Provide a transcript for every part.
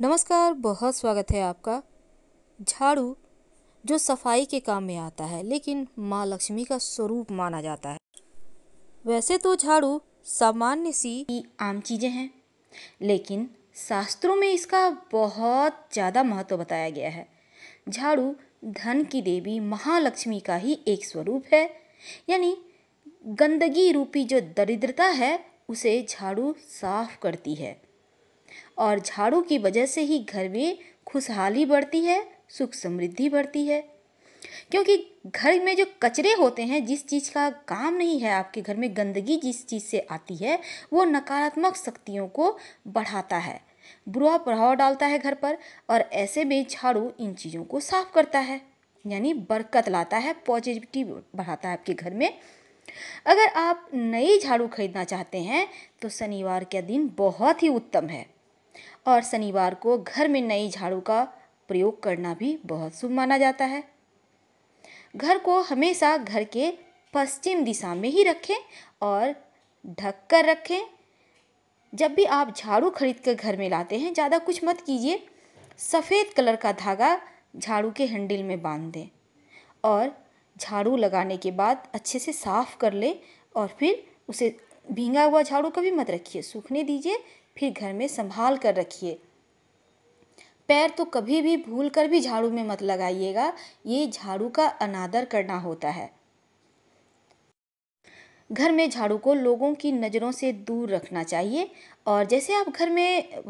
नमस्कार बहुत स्वागत है आपका झाड़ू जो सफाई के काम में आता है लेकिन माँ लक्ष्मी का स्वरूप माना जाता है वैसे तो झाड़ू सामान्य सी आम चीज़ें हैं लेकिन शास्त्रों में इसका बहुत ज़्यादा महत्व बताया गया है झाड़ू धन की देवी महालक्ष्मी का ही एक स्वरूप है यानी गंदगी रूपी जो दरिद्रता है उसे झाड़ू साफ करती है और झाड़ू की वजह से ही घर में खुशहाली बढ़ती है सुख समृद्धि बढ़ती है क्योंकि घर में जो कचरे होते हैं जिस चीज़ का काम नहीं है आपके घर में गंदगी जिस चीज़ से आती है वो नकारात्मक शक्तियों को बढ़ाता है बुरा प्रभाव डालता है घर पर और ऐसे में झाड़ू इन चीज़ों को साफ करता है यानी बरकत लाता है पॉजिटिविटी बढ़ाता है आपके घर में अगर आप नई झाड़ू खरीदना चाहते हैं तो शनिवार का दिन बहुत ही उत्तम है और शनिवार को घर में नई झाड़ू का प्रयोग करना भी बहुत शुभ माना जाता है घर को हमेशा घर के पश्चिम दिशा में ही रखें और ढक कर रखें जब भी आप झाड़ू खरीद कर घर में लाते हैं ज़्यादा कुछ मत कीजिए सफ़ेद कलर का धागा झाड़ू के हैंडल में बांध दें और झाड़ू लगाने के बाद अच्छे से साफ़ कर लें और फिर उसे भींगा हुआ झाड़ू कभी मत रखिए सूखने दीजिए फिर घर में संभाल कर रखिए पैर तो कभी भी भूल कर भी झाड़ू में मत लगाइएगा ये झाड़ू का अनादर करना होता है घर में झाड़ू को लोगों की नज़रों से दूर रखना चाहिए और जैसे आप घर में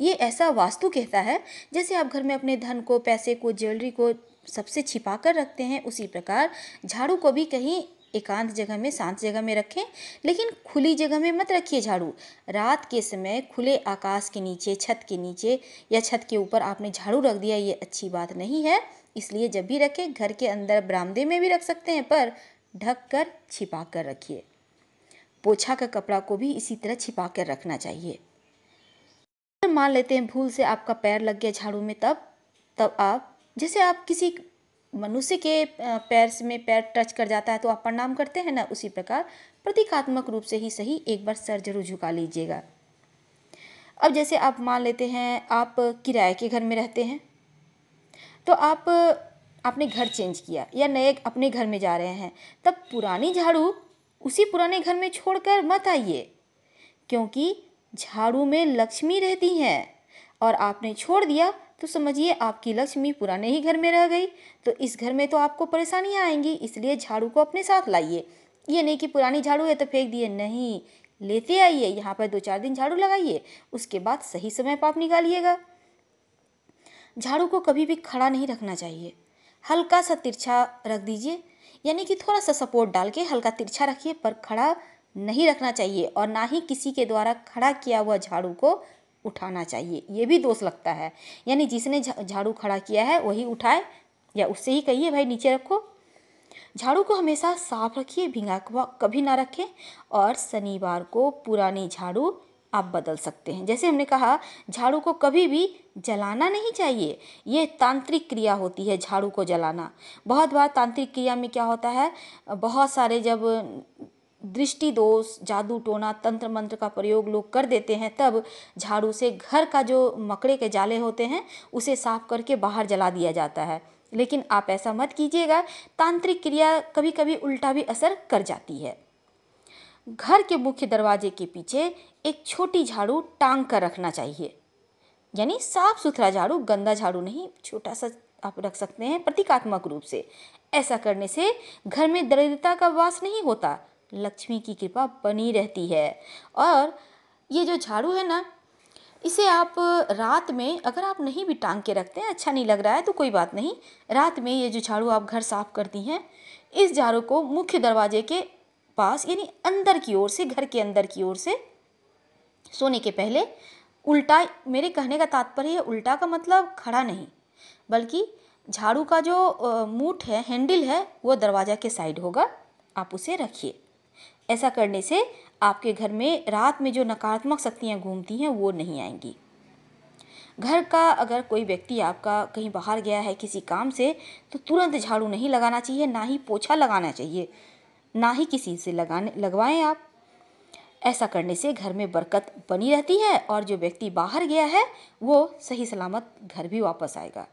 ये ऐसा वास्तु कहता है जैसे आप घर में अपने धन को पैसे को ज्वेलरी को सबसे छिपा कर रखते हैं उसी प्रकार झाड़ू को भी कहीं एकांत जगह में शांत जगह में रखें लेकिन खुली जगह में मत रखिए झाड़ू रात के समय खुले आकाश के नीचे छत के नीचे या छत के ऊपर आपने झाड़ू रख दिया ये अच्छी बात नहीं है इसलिए जब भी रखें घर के अंदर बरामदे में भी रख सकते हैं पर ढक कर छिपा कर रखिए पोछा का कपड़ा को भी इसी तरह छिपा कर रखना चाहिए मान लेते हैं भूल से आपका पैर लग गया झाड़ू में तब तब आप जैसे आप किसी मनुष्य के पैर में पैर टच कर जाता है तो आप प्रणाम करते हैं ना उसी प्रकार प्रतीकात्मक रूप से ही सही एक बार सर जरूर झुका लीजिएगा अब जैसे आप मान लेते हैं आप किराए के घर में रहते हैं तो आप आपने घर चेंज किया या नए अपने घर में जा रहे हैं तब पुरानी झाड़ू उसी पुराने घर में छोड़कर मत आइए क्योंकि झाड़ू में लक्ष्मी रहती हैं और आपने छोड़ दिया तो समझिए आपकी लक्ष्मी पुराने ही घर में रह गई तो इस घर में तो आपको परेशानियाँ आएंगी इसलिए झाड़ू को अपने साथ लाइए ये नहीं कि पुरानी झाड़ू है तो फेंक दिए नहीं लेते आइए यहाँ पर दो चार दिन झाड़ू लगाइए उसके बाद सही समय पाप निकालिएगा झाड़ू को कभी भी खड़ा नहीं रखना चाहिए हल्का सा तिरछा रख दीजिए यानी कि थोड़ा सा सपोर्ट डाल के हल्का तिरछा रखिए पर खड़ा नहीं रखना चाहिए और ना ही किसी के द्वारा खड़ा किया हुआ झाड़ू को उठाना चाहिए ये भी दोष लगता है यानी जिसने झाड़ू खड़ा किया है वही उठाए या उससे ही कहिए भाई नीचे रखो झाड़ू को हमेशा साफ रखिए भिंगा कभी ना रखें और शनिवार को पुरानी झाड़ू आप बदल सकते हैं जैसे हमने कहा झाड़ू को कभी भी जलाना नहीं चाहिए ये तांत्रिक क्रिया होती है झाड़ू को जलाना बहुत बार तांत्रिक क्रिया में क्या होता है बहुत सारे जब दृष्टि दोष जादू टोना तंत्र मंत्र का प्रयोग लोग कर देते हैं तब झाड़ू से घर का जो मकड़े के जाले होते हैं उसे साफ करके बाहर जला दिया जाता है लेकिन आप ऐसा मत कीजिएगा तांत्रिक क्रिया कभी कभी उल्टा भी असर कर जाती है घर के मुख्य दरवाजे के पीछे एक छोटी झाड़ू टांग कर रखना चाहिए यानी साफ सुथरा झाड़ू गंदा झाड़ू नहीं छोटा सा आप रख सकते हैं प्रतीकात्मक रूप से ऐसा करने से घर में दरिद्रता का वास नहीं होता लक्ष्मी की कृपा बनी रहती है और ये जो झाड़ू है ना इसे आप रात में अगर आप नहीं भी टांग के रखते हैं अच्छा नहीं लग रहा है तो कोई बात नहीं रात में ये जो झाड़ू आप घर साफ करती हैं इस झाड़ू को मुख्य दरवाजे के पास यानी अंदर की ओर से घर के अंदर की ओर से सोने के पहले उल्टा मेरे कहने का तात्पर्य है उल्टा का मतलब खड़ा नहीं बल्कि झाड़ू का जो मूठ है हैंडल है वो दरवाज़ा के साइड होगा आप उसे रखिए ऐसा करने से आपके घर में रात में जो नकारात्मक शक्तियाँ घूमती हैं वो नहीं आएंगी घर का अगर कोई व्यक्ति आपका कहीं बाहर गया है किसी काम से तो तुरंत झाड़ू नहीं लगाना चाहिए ना ही पोछा लगाना चाहिए ना ही किसी से लगाने लगवाएं आप ऐसा करने से घर में बरकत बनी रहती है और जो व्यक्ति बाहर गया है वो सही सलामत घर भी वापस आएगा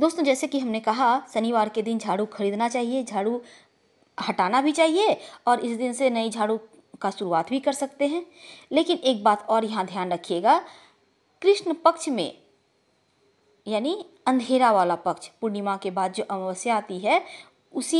दोस्तों जैसे कि हमने कहा शनिवार के दिन झाड़ू खरीदना चाहिए झाड़ू हटाना भी चाहिए और इस दिन से नई झाड़ू का शुरुआत भी कर सकते हैं लेकिन एक बात और यहाँ ध्यान रखिएगा कृष्ण पक्ष में यानी अंधेरा वाला पक्ष पूर्णिमा के बाद जो अमावस्या आती है उसी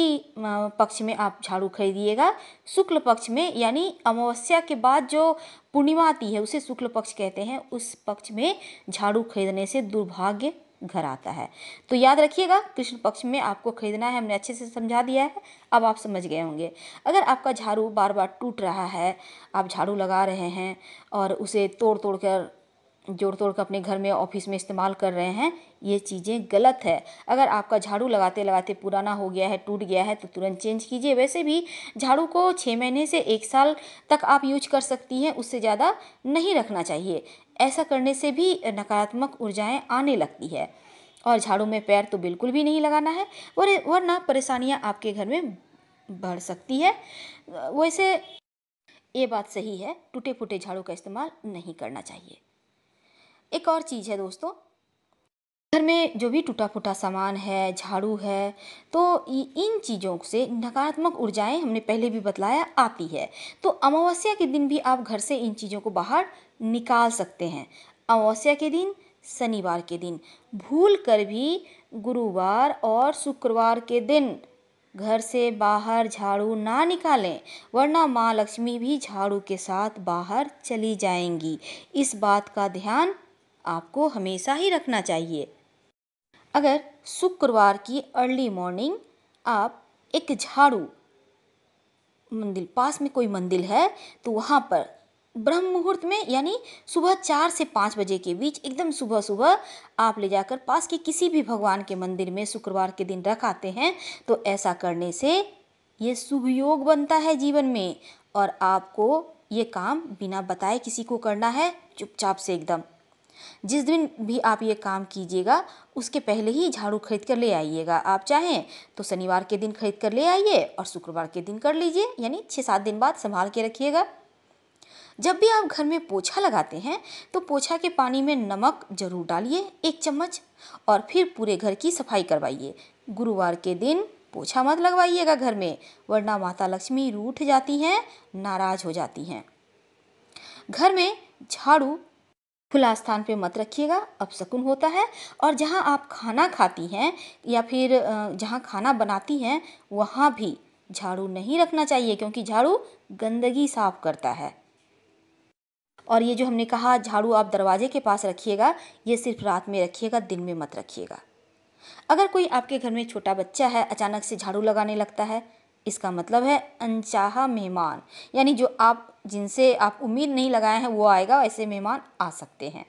पक्ष में आप झाड़ू खरीदिएगा शुक्ल पक्ष में यानी अमावस्या के बाद जो पूर्णिमा आती है उसे शुक्ल पक्ष कहते हैं उस पक्ष में झाड़ू खरीदने से दुर्भाग्य घर आता है तो याद रखिएगा कृष्ण पक्ष में आपको खरीदना है हमने अच्छे से समझा दिया है अब आप समझ गए होंगे अगर आपका झाड़ू बार बार टूट रहा है आप झाड़ू लगा रहे हैं और उसे तोड़ तोड़ कर जोड़ तोड़ कर अपने घर में ऑफिस में इस्तेमाल कर रहे हैं ये चीज़ें गलत है अगर आपका झाड़ू लगाते लगाते पुराना हो गया है टूट गया है तो तुरंत चेंज कीजिए वैसे भी झाड़ू को छः महीने से एक साल तक आप यूज कर सकती हैं उससे ज़्यादा नहीं रखना चाहिए ऐसा करने से भी नकारात्मक ऊर्जाएँ आने लगती है और झाड़ू में पैर तो बिल्कुल भी नहीं लगाना है वरना परेशानियाँ आपके घर में बढ़ सकती है वैसे ये बात सही है टूटे फूटे झाड़ू का इस्तेमाल नहीं करना चाहिए एक और चीज़ है दोस्तों घर में जो भी टूटा फूटा सामान है झाड़ू है तो इन चीज़ों से नकारात्मक ऊर्जाएं हमने पहले भी बतलाया आती है तो अमावस्या के दिन भी आप घर से इन चीज़ों को बाहर निकाल सकते हैं अमावस्या के दिन शनिवार के दिन भूल कर भी गुरुवार और शुक्रवार के दिन घर से बाहर झाड़ू ना निकालें वरना माँ लक्ष्मी भी झाड़ू के साथ बाहर चली जाएंगी इस बात का ध्यान आपको हमेशा ही रखना चाहिए अगर शुक्रवार की अर्ली मॉर्निंग आप एक झाड़ू मंदिर पास में कोई मंदिर है तो वहाँ पर ब्रह्म मुहूर्त में यानी सुबह चार से पाँच बजे के बीच एकदम सुबह सुबह आप ले जाकर पास के किसी भी भगवान के मंदिर में शुक्रवार के दिन रख आते हैं तो ऐसा करने से ये शुभ योग बनता है जीवन में और आपको ये काम बिना बताए किसी को करना है चुपचाप से एकदम जिस दिन भी आप ये काम कीजिएगा उसके पहले ही झाड़ू खरीद कर ले आइएगा आप चाहें तो शनिवार के दिन खरीद कर ले आइए और शुक्रवार के दिन कर लीजिए यानी छः सात दिन बाद संभाल के रखिएगा जब भी आप घर में पोछा लगाते हैं तो पोछा के पानी में नमक जरूर डालिए एक चम्मच और फिर पूरे घर की सफाई करवाइए गुरुवार के दिन पोछा मत लगवाइएगा घर में वरना माता लक्ष्मी रूठ जाती हैं नाराज हो जाती हैं घर में झाड़ू खुला स्थान पे मत रखिएगा अब अपशकुन होता है और जहाँ आप खाना खाती हैं या फिर जहाँ खाना बनाती हैं वहाँ भी झाड़ू नहीं रखना चाहिए क्योंकि झाड़ू गंदगी साफ करता है और ये जो हमने कहा झाड़ू आप दरवाजे के पास रखिएगा ये सिर्फ रात में रखिएगा दिन में मत रखिएगा अगर कोई आपके घर में छोटा बच्चा है अचानक से झाड़ू लगाने लगता है इसका मतलब है अनचाहा मेहमान यानी जो आप जिनसे आप उम्मीद नहीं लगाए हैं वो आएगा ऐसे मेहमान आ सकते हैं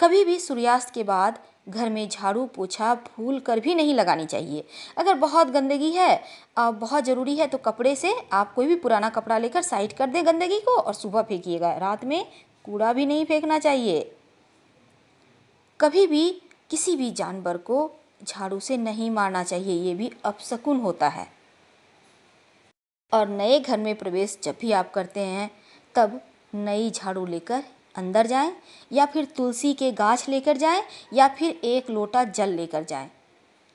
कभी भी सूर्यास्त के बाद घर में झाड़ू पोछा भूल कर भी नहीं लगानी चाहिए अगर बहुत गंदगी है बहुत ज़रूरी है तो कपड़े से आप कोई भी पुराना कपड़ा लेकर साइड कर दें गंदगी को और सुबह फेंकिएगा रात में कूड़ा भी नहीं फेंकना चाहिए कभी भी किसी भी जानवर को झाड़ू से नहीं मारना चाहिए ये भी अपशकुन होता है और नए घर में प्रवेश जब भी आप करते हैं तब नई झाड़ू लेकर अंदर जाएं या फिर तुलसी के गाछ लेकर जाएं या फिर एक लोटा जल लेकर जाएं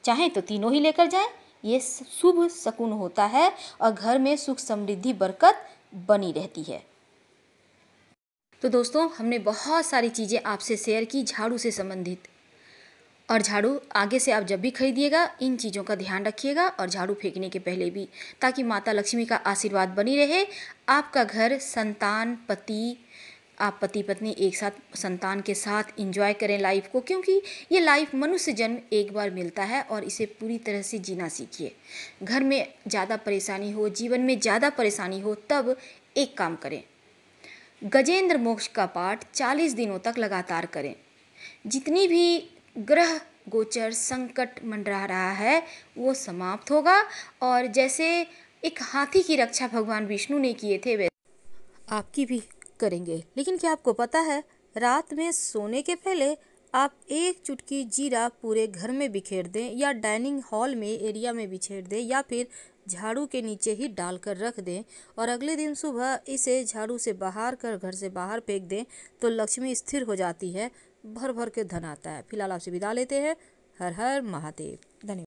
चाहें तो तीनों ही लेकर जाएं ये शुभ शकुन होता है और घर में सुख समृद्धि बरकत बनी रहती है तो दोस्तों हमने बहुत सारी चीज़ें आपसे शेयर की झाड़ू से संबंधित और झाड़ू आगे से आप जब भी खरीदिएगा इन चीज़ों का ध्यान रखिएगा और झाड़ू फेंकने के पहले भी ताकि माता लक्ष्मी का आशीर्वाद बनी रहे आपका घर संतान पति आप पति पत्नी एक साथ संतान के साथ इंजॉय करें लाइफ को क्योंकि ये लाइफ मनुष्य जन्म एक बार मिलता है और इसे पूरी तरह से जीना सीखिए घर में ज़्यादा परेशानी हो जीवन में ज़्यादा परेशानी हो तब एक काम करें गजेंद्र मोक्ष का पाठ 40 दिनों तक लगातार करें जितनी भी ग्रह गोचर संकट मंडरा रहा है वो समाप्त होगा और जैसे एक हाथी की रक्षा भगवान विष्णु ने किए थे वे आपकी भी करेंगे लेकिन क्या आपको पता है रात में सोने के पहले आप एक चुटकी जीरा पूरे घर में बिखेर दें या डाइनिंग हॉल में एरिया में बिखेर दें या फिर झाड़ू के नीचे ही डालकर रख दें और अगले दिन सुबह इसे झाड़ू से बाहर कर घर से बाहर फेंक दें तो लक्ष्मी स्थिर हो जाती है भर भर के धन आता है फिलहाल आपसे विदा लेते हैं हर हर महादेव धन्यवाद